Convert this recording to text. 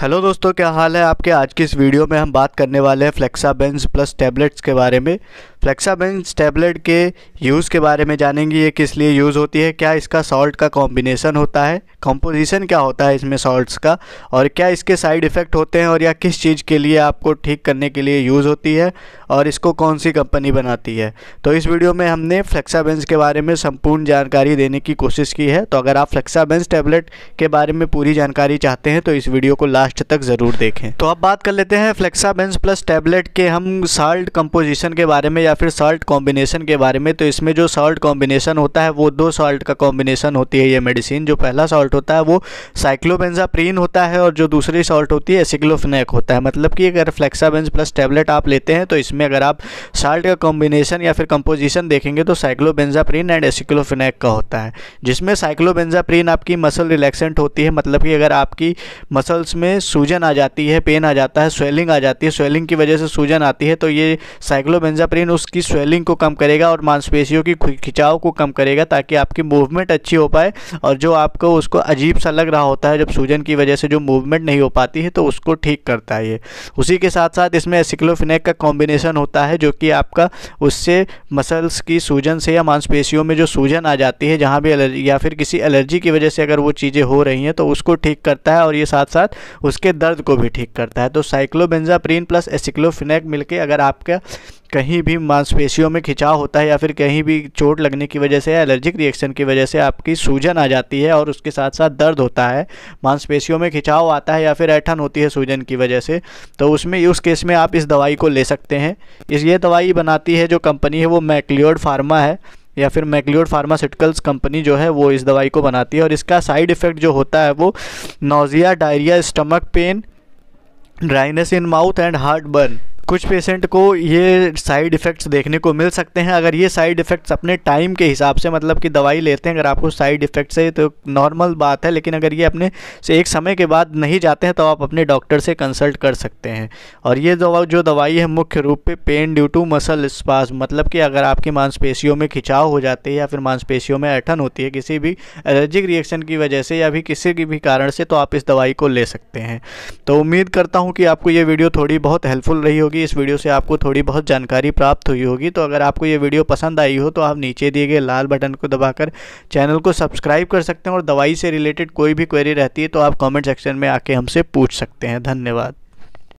hello दोस्तों क्या हाल है आपके आज की इस वीडियो में हम बात करने वाले हैं फ्लेक्सा बेंस प्लस टैबलेट्स के बारे में फ्लेक्सा बेंच टैबलेट के यूज़ के बारे में जानेंगे ये किस लिए यूज़ होती है क्या इसका सॉल्ट का कॉम्बिनेसन होता है कॉम्पोजिशन क्या होता है इसमें सॉल्ट्स का और क्या इसके साइड इफ़ेक्ट होते हैं और या किस चीज़ के लिए आपको ठीक करने के लिए यूज़ होती है और इसको कौन सी कंपनी बनाती है तो इस वीडियो में हमने फ्लेक्सा बेंच के बारे में संपूर्ण जानकारी देने की कोशिश की है तो अगर आप फ्लेक्सा बेंच टैबलेट के बारे में पूरी जानकारी चाहते हैं तो इस वीडियो को लास्ट तक ज़रूर देखें तो अब बात कर लेते हैं फ्लेक्सा बेंच प्लस टैबलेट के हम साल्ट कंपोजिशन के बारे में या फिर सॉल्ट कॉम्बिनेशन के बारे में तो इसमें जो सॉल्ट कॉम्बिनेशन होता है वो दो सॉल्ट का कॉम्बिनेशन होती है ये मेडिसिन जो पहला सॉल्ट होता है वो साइक्लोबेंजाप्रीन होता है और जो दूसरी सॉल्ट होती है एसिक्लोफिनेक होता है मतलब कि अगर फ्लेक्साबेंज प्लस टैबलेट आप लेते हैं तो इसमें अगर आप साल्ट का कॉम्बिनेशन या फिर कंपोजिशन देखेंगे तो साइक्लोबेंजाप्रीन एंड एसिक्लोफिनेक का होता है जिसमें साइक्लोबेंजाप्रीन आपकी मसल रिलैक्सेंट होती है मतलब कि अगर आपकी मसल्स में सूजन आ जाती है पेन आ जाता है स्वेलिंग आ जाती है स्वेलिंग की वजह से सूजन आती है तो ये साइक्लोबेंजाप्रीन उस उसकी स्वेलिंग को कम करेगा और मांसपेशियों की खिंचाव को कम करेगा ताकि आपकी मूवमेंट अच्छी हो पाए और जो आपको उसको अजीब सा लग रहा होता है जब सूजन की वजह से जो मूवमेंट नहीं हो पाती है तो उसको ठीक करता है ये उसी के साथ साथ इसमें एसिक्लोफिनेक का कॉम्बिनेशन होता है जो कि आपका उससे मसल्स की सूजन से या मांसपेशियों में जो सूजन आ जाती है जहाँ भी एलर्जी या फिर किसी एलर्जी की वजह से अगर वो चीज़ें हो रही हैं तो उसको ठीक करता है और ये साथ साथ उसके दर्द को भी ठीक करता है तो साइक्लोबेंजाप्रीन प्लस एसिक्लोफिनेक मिलके अगर आपका कहीं भी मांसपेशियों में खिंचाव होता है या फिर कहीं भी चोट लगने की वजह से या एलर्जिक रिएक्शन की वजह से आपकी सूजन आ जाती है और उसके साथ साथ दर्द होता है मांसपेशियों में खिंचाव आता है या फिर ऐठन होती है सूजन की वजह से तो उसमें उस केस में आप इस दवाई को ले सकते हैं इस ये दवाई बनाती है जो कंपनी है वो मैक्लियोड फार्मा है या फिर मैक्लियोड फार्मास्यूटिकल्स कंपनी जो है वो इस दवाई को बनाती है और इसका साइड इफ़ेक्ट जो होता है वो nausea diarrhoea stomach pain dryness in mouth and heart burn कुछ पेशेंट को ये साइड इफ़ेक्ट्स देखने को मिल सकते हैं अगर ये साइड इफ़ेक्ट्स अपने टाइम के हिसाब से मतलब कि दवाई लेते हैं अगर आपको साइड इफ़ेक्ट्स है तो नॉर्मल बात है लेकिन अगर ये अपने से एक समय के बाद नहीं जाते हैं तो आप अपने डॉक्टर से कंसल्ट कर सकते हैं और ये दवा जो दवाई है मुख्य रूप पे pain due to muscle spasm मतलब कि अगर आपकी मांसपेशियों में खिंचाव हो जाती है या फिर मांसपेशियों में ऐठन होती है किसी भी एलर्जिक रिएक्शन की वजह से या भी किसी के भी कारण से तो आप इस दवाई को ले सकते हैं तो उम्मीद करता हूँ कि आपको ये वीडियो थोड़ी बहुत हेल्पफुल रही होगी होगी इस वीडियो से आपको थोड़ी बहुत जानकारी प्राप्त हुई होगी तो अगर आपको ये वीडियो पसंद आई हो तो आप नीचे दिए गए लाल बटन को दबाकर चैनल को सब्सक्राइब कर सकते हैं और दवाई से रिलेटेड कोई भी क्वेरी रहती है तो आप कॉमेंट सेक्शन में आके हमसे पूछ सकते हैं धन्यवाद